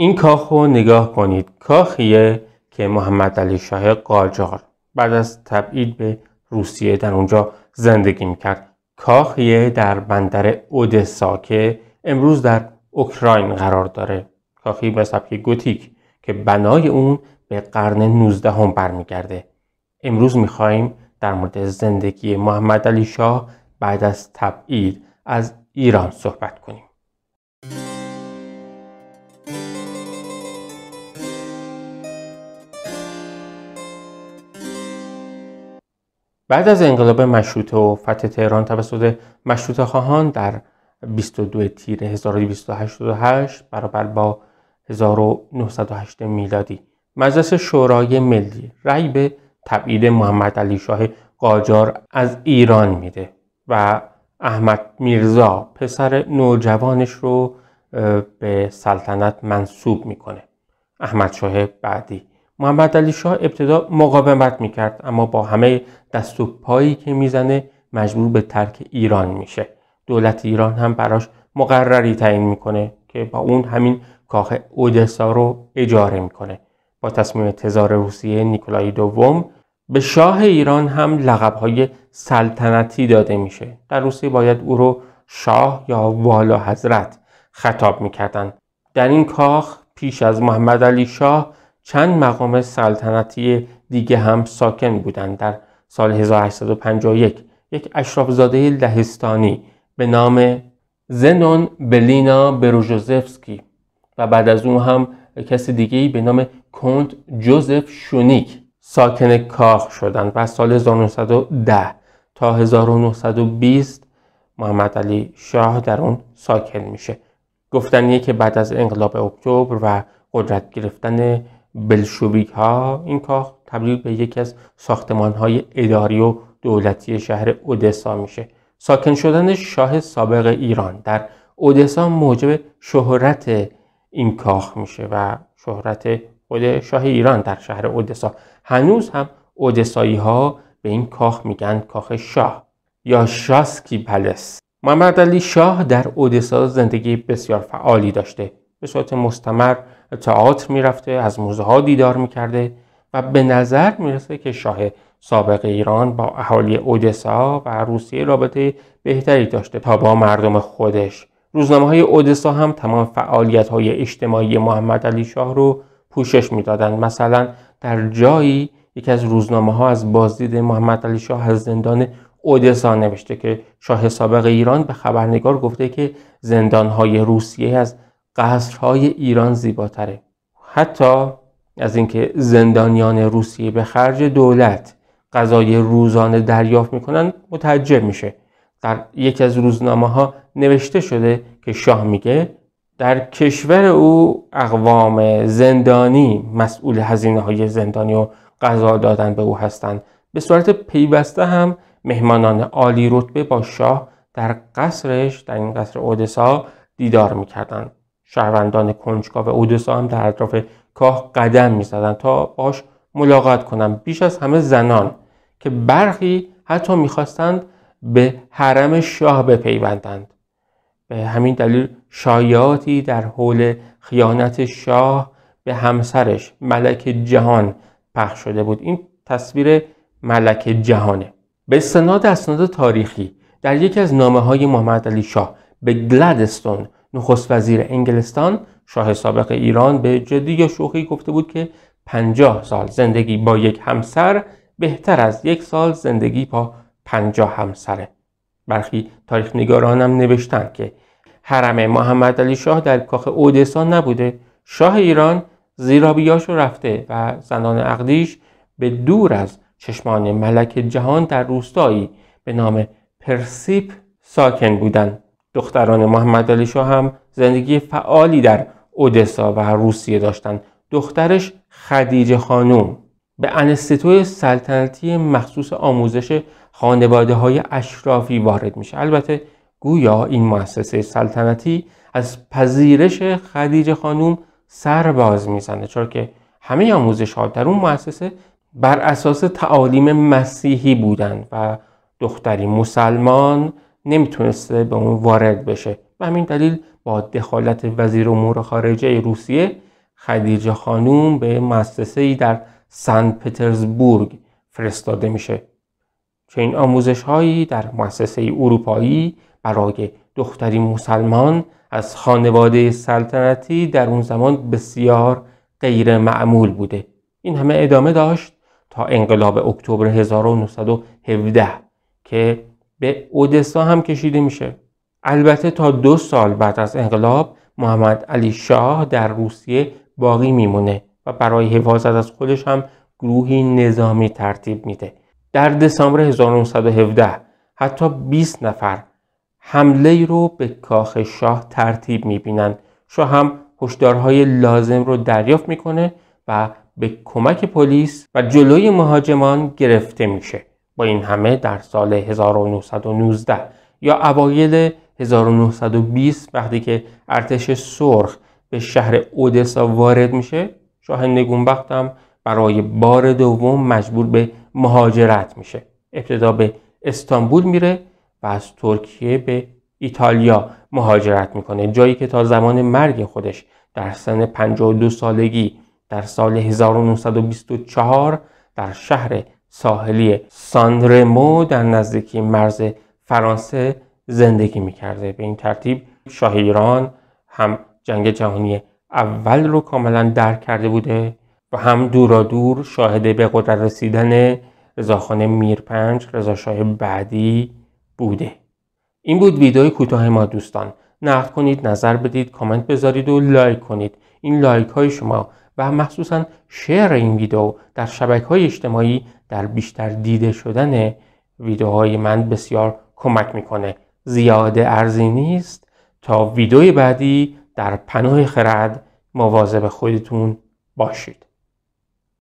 این کاخ رو نگاه کنید کاخیه که محمد علی شاه قاجار بعد از تبعید به روسیه در اونجا زندگی میکرد کاخیه در بندر اودسا که امروز در اوکراین قرار داره کاخی به سبک گوتیک که بنای اون به قرن 19 هم برمیگرده امروز میخواییم در مورد زندگی محمد علی شاه بعد از تبعید از ایران صحبت کنیم بعد از انقلاب مشروطه و فتح تهران توسط مشروطه خواهان در 22 تیر 1288 برابر با 1908 میلادی مجلس شورای ملی رأی به تبعید محمد علی شاه قاجار از ایران میده و احمد میرزا پسر نوجوانش رو به سلطنت منصوب میکنه احمد شاه بعدی محمد علی شاه ابتدا مقاومت میکرد اما با همه دست و پایی که میزنه مجبور به ترک ایران میشه دولت ایران هم براش مقرری تعیین میکنه که با اون همین کاخ اودسا رو اجاره میکنه با تصمیم تزار روسیه نیکولای دوم به شاه ایران هم لقبهای سلطنتی داده میشه در روسیه باید او رو شاه یا والا حضرت خطاب میکردن در این کاخ پیش از محمد علی شاه چند مقام سلطنتی دیگه هم ساکن بودند در سال 1851 یک اشرافزاده لهستانی به نام زنون بلینا بروژوزفسکی و بعد از اون هم کسی دیگه به نام کنت جوزف شونیک ساکن کاخ شدند و سال 1910 تا 1920 محمد علی شاه در اون ساکن میشه گفتنیه که بعد از انقلاب اکتبر و قدرت گرفتن بلشویک ها این کاخ تبدیل به یکی از ساختمان های اداری و دولتی شهر اودسا میشه ساکن شدن شاه سابق ایران در اودسا موجب شهرت این کاخ میشه و شهرت خود شاه ایران در شهر اودسا هنوز هم اودسایی ها به این کاخ میگن کاخ شاه یا شاسکی پلس محمد علی شاه در اودسا زندگی بسیار فعالی داشته به صورت مستمر تئاتر میرفته از موزه ها دیدار میکرده و به نظر میرسه که شاه سابق ایران با اهالی اودسا و روسیه رابطه بهتری داشته تا با مردم خودش روزنامه های اودسا هم تمام فعالیت های اجتماعی محمد علی شاه رو پوشش میدادند مثلا در جایی یکی از روزنامه ها از بازدید محمد علی شاه از زندان اودسا نوشته که شاه سابق ایران به خبرنگار گفته که زندان های روسیه از قصرهای ایران زیباتره حتی از اینکه زندانیان روسیه به خرج دولت غذای روزانه دریافت میکنن متعجب میشه در یکی از روزنامه ها نوشته شده که شاه میگه در کشور او اقوام زندانی مسئول هزینه های زندانی و غذا دادن به او هستند به صورت پیوسته هم مهمانان عالی رتبه با شاه در قصرش در این قصر اودسا دیدار میکردند شهروندان کنجکاو و اودسا هم در اطراف کاه قدم میزدند تا باش ملاقات کنند بیش از همه زنان که برخی حتی میخواستند به حرم شاه بپیوندند به همین دلیل شایعاتی در حول خیانت شاه به همسرش ملک جهان پخش شده بود این تصویر ملک جهانه به استناد اسناد تاریخی در یکی از نامه های محمد علی شاه به گلدستون نخست وزیر انگلستان شاه سابق ایران به جدی یا شوخی گفته بود که 50 سال زندگی با یک همسر بهتر از یک سال زندگی با 50 همسره برخی تاریخ نگاران هم نوشتن که حرم محمد علی شاه در کاخ اودسا نبوده شاه ایران زیرابیاشو رفته و زنان عقدیش به دور از چشمان ملک جهان در روستایی به نام پرسیپ ساکن بودند دختران محمد علی شاه هم زندگی فعالی در اودسا و روسیه داشتند. دخترش خدیجه خانوم به انستیتوی سلطنتی مخصوص آموزش خانواده های اشرافی وارد میشه البته گویا این مؤسسه سلطنتی از پذیرش خدیجه خانوم سر باز میزنه چون که همه آموزش ها در اون مؤسسه بر اساس تعالیم مسیحی بودند و دختری مسلمان نمیتونسته به اون وارد بشه و همین دلیل با دخالت وزیر امور خارجه روسیه خدیجه خانوم به مؤسسه در سن پترزبورگ فرستاده میشه چنین آموزش هایی در مؤسسه اروپایی برای دختری مسلمان از خانواده سلطنتی در اون زمان بسیار غیر معمول بوده این همه ادامه داشت تا انقلاب اکتبر 1917 که به اودسا هم کشیده میشه البته تا دو سال بعد از انقلاب محمد علی شاه در روسیه باقی میمونه و برای حفاظت از خودش هم گروهی نظامی ترتیب میده در دسامبر 1917 حتی 20 نفر حمله رو به کاخ شاه ترتیب میبینن شاه هم هشدارهای لازم رو دریافت میکنه و به کمک پلیس و جلوی مهاجمان گرفته میشه با این همه در سال 1919 یا اوایل 1920 وقتی که ارتش سرخ به شهر اودسا وارد میشه شاه نگونبخت برای بار دوم مجبور به مهاجرت میشه ابتدا به استانبول میره و از ترکیه به ایتالیا مهاجرت میکنه جایی که تا زمان مرگ خودش در سن 52 سالگی در سال 1924 در شهر ساحلی ساندرمو در نزدیکی مرز فرانسه زندگی میکرده به این ترتیب شاه ایران هم جنگ جهانی اول رو کاملا درک کرده بوده و هم دورا دور شاهد به قدرت رسیدن میر میرپنج رضاشاه بعدی بوده این بود ویدئوی کوتاه ما دوستان نقد کنید نظر بدید کامنت بذارید و لایک کنید این لایک های شما و مخصوصا شعر این ویدیو در شبکه های اجتماعی در بیشتر دیده شدن ویدیوهای من بسیار کمک میکنه زیاده ارزی نیست تا ویدیوی بعدی در پناه خرد مواظب خودتون باشید